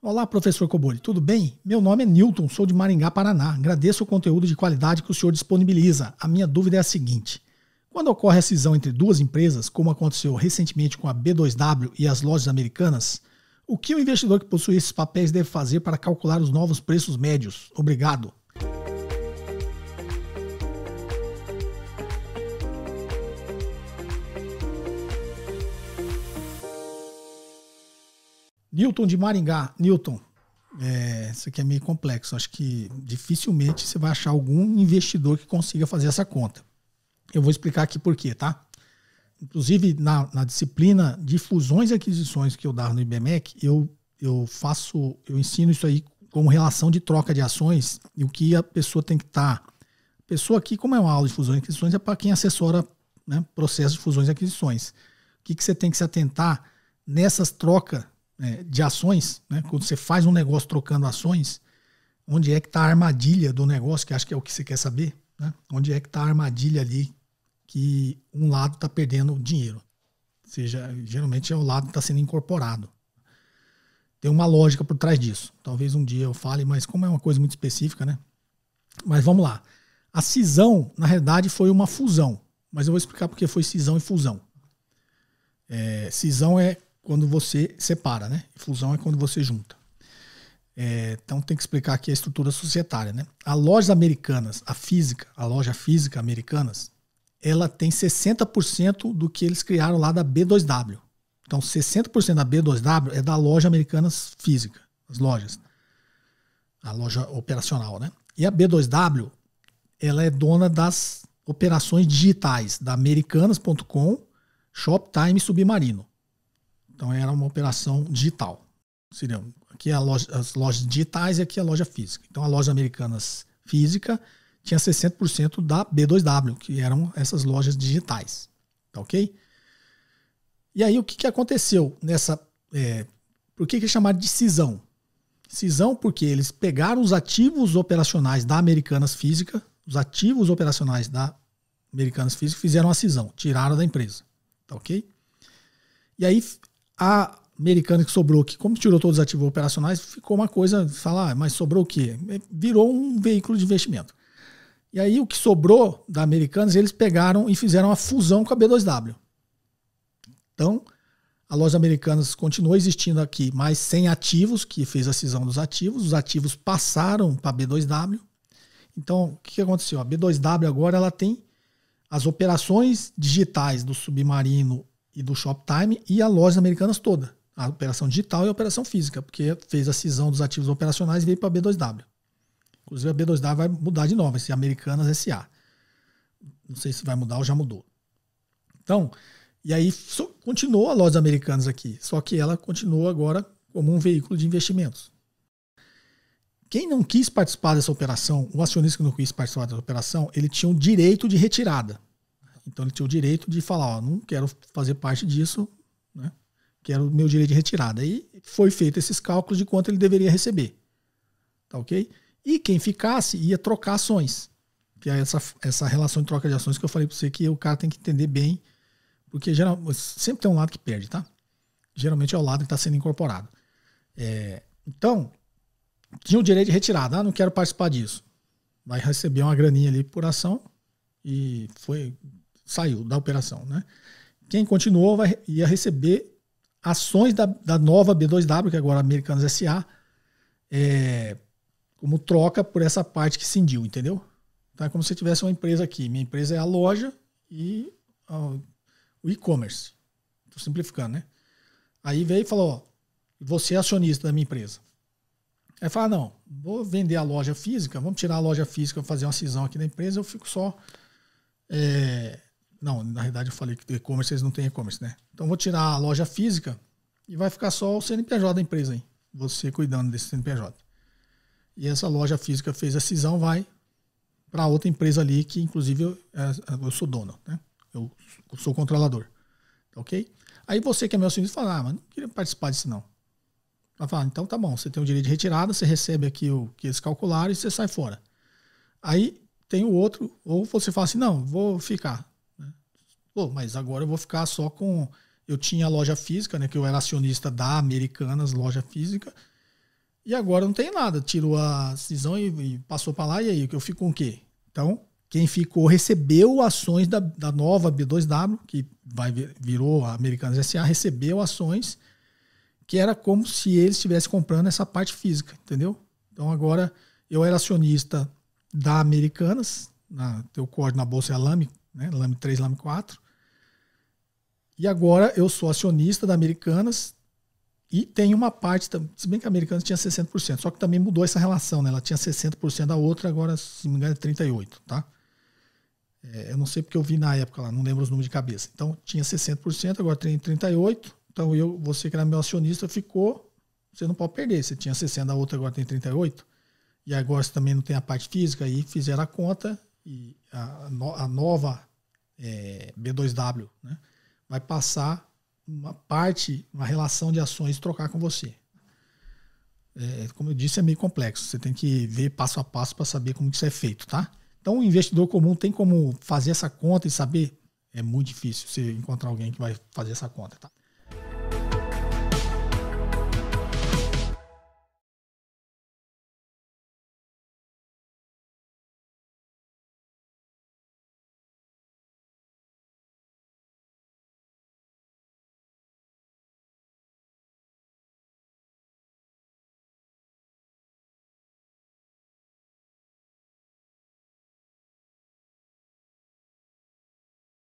Olá, professor Coboli, tudo bem? Meu nome é Newton, sou de Maringá, Paraná. Agradeço o conteúdo de qualidade que o senhor disponibiliza. A minha dúvida é a seguinte: quando ocorre a cisão entre duas empresas, como aconteceu recentemente com a B2W e as lojas americanas, o que o investidor que possui esses papéis deve fazer para calcular os novos preços médios? Obrigado. Newton de Maringá. Newton, é, isso aqui é meio complexo. Acho que dificilmente você vai achar algum investidor que consiga fazer essa conta. Eu vou explicar aqui por quê, tá? Inclusive, na, na disciplina de fusões e aquisições que eu dava no IBMEC, eu, eu faço, eu ensino isso aí como relação de troca de ações e o que a pessoa tem que estar. Tá. A pessoa aqui, como é uma aula de fusões e aquisições, é para quem assessora né, processos de fusões e aquisições. O que, que você tem que se atentar nessas trocas é, de ações, né? quando você faz um negócio trocando ações, onde é que está a armadilha do negócio, que acho que é o que você quer saber, né? onde é que está a armadilha ali que um lado está perdendo dinheiro. Ou seja, geralmente é o lado que está sendo incorporado. Tem uma lógica por trás disso. Talvez um dia eu fale, mas como é uma coisa muito específica, né? Mas vamos lá. A cisão, na realidade, foi uma fusão. Mas eu vou explicar porque foi cisão e fusão. É, cisão é quando você separa, né? Fusão é quando você junta. É, então tem que explicar aqui a estrutura societária, né? A loja americanas, a física, a loja física americanas, ela tem 60% do que eles criaram lá da B2W. Então 60% da B2W é da loja americanas física, as lojas. A loja operacional, né? E a B2W, ela é dona das operações digitais da americanas.com, Shoptime e Submarino. Então era uma operação digital. Seria aqui é a loja, as lojas digitais e aqui é a loja física. Então a loja americanas física tinha 60% da B2W, que eram essas lojas digitais. Tá ok? E aí o que, que aconteceu nessa. É, por que, que é de cisão? Cisão porque eles pegaram os ativos operacionais da Americanas Física, os ativos operacionais da Americanas Física fizeram a cisão, tiraram da empresa. Tá ok? E aí a americana que sobrou, que como tirou todos os ativos operacionais, ficou uma coisa, falar, ah, mas sobrou o quê? É, virou um veículo de investimento. E aí o que sobrou da Americanas, eles pegaram e fizeram uma fusão com a B2W. Então, a loja Americanas continua existindo aqui, mas sem ativos, que fez a cisão dos ativos. Os ativos passaram para a B2W. Então, o que aconteceu? A B2W agora ela tem as operações digitais do submarino e do Shoptime e a lojas americanas toda. A operação digital e a operação física, porque fez a cisão dos ativos operacionais e veio para a B2W. Inclusive a B2W vai mudar de nome, vai ser Americanas SA. Não sei se vai mudar ou já mudou. Então, e aí continuou a loja Americanas aqui, só que ela continua agora como um veículo de investimentos. Quem não quis participar dessa operação, o acionista que não quis participar dessa operação, ele tinha um direito de retirada. Então ele tinha o direito de falar, ó, não quero fazer parte disso, né? Quero o meu direito de retirada. E foi feito esses cálculos de quanto ele deveria receber. Tá ok? E quem ficasse ia trocar ações. Que é essa, essa relação de troca de ações que eu falei para você que o cara tem que entender bem, porque geral, sempre tem um lado que perde, tá? Geralmente é o lado que está sendo incorporado. É, então, tinha o direito de retirada. Ah, não quero participar disso. Vai receber uma graninha ali por ação. E foi saiu da operação, né? Quem continuou vai, ia receber ações da, da nova B2W, que é agora é Americanas SA, é, como troca por essa parte que cindiu, entendeu? Tá é como se tivesse uma empresa aqui. Minha empresa é a loja e o e-commerce. Estou simplificando, né? Aí veio e falou: ó, você é acionista da minha empresa. Aí fala: não, vou vender a loja física, vamos tirar a loja física, fazer uma cisão aqui da empresa, eu fico só é, não, na realidade eu falei que e-commerce eles não têm e-commerce, né? Então vou tirar a loja física e vai ficar só o CNPJ da empresa aí. Você cuidando desse CNPJ. E essa loja física fez a cisão, vai para outra empresa ali que inclusive eu, é, eu sou dono, né? Eu sou controlador. Tá ok? Aí você que é meu assinante fala, ah, mas não queria participar disso não. Vai falar, então tá bom, você tem o direito de retirada, você recebe aqui o que eles calcularam e você sai fora. Aí tem o outro, ou você fala assim, não, vou ficar. Pô, mas agora eu vou ficar só com. Eu tinha loja física, né? Que eu era acionista da Americanas, loja física. E agora não tem nada. Tirou a cisão e, e passou para lá. E aí, eu fico com o quê? Então, quem ficou recebeu ações da, da nova B2W, que vai, virou a Americanas SA, recebeu ações que era como se eles estivessem comprando essa parte física, entendeu? Então agora eu era acionista da Americanas, na teu código na bolsa é a LAME, né? LAME 3, LAME 4. E agora eu sou acionista da Americanas e tem uma parte, se bem que a Americanas tinha 60%, só que também mudou essa relação, né? Ela tinha 60% da outra, agora, se me engano, é 38%, tá? É, eu não sei porque eu vi na época lá, não lembro os números de cabeça. Então, tinha 60%, agora tem 38%. Então, eu, você que era meu acionista, ficou, você não pode perder. Você tinha 60% da outra, agora tem 38%. E agora você também não tem a parte física, aí fizeram a conta e a, a nova é, B2W, né? vai passar uma parte, uma relação de ações trocar com você. É, como eu disse, é meio complexo. Você tem que ver passo a passo para saber como isso é feito, tá? Então, o investidor comum tem como fazer essa conta e saber? É muito difícil você encontrar alguém que vai fazer essa conta, tá?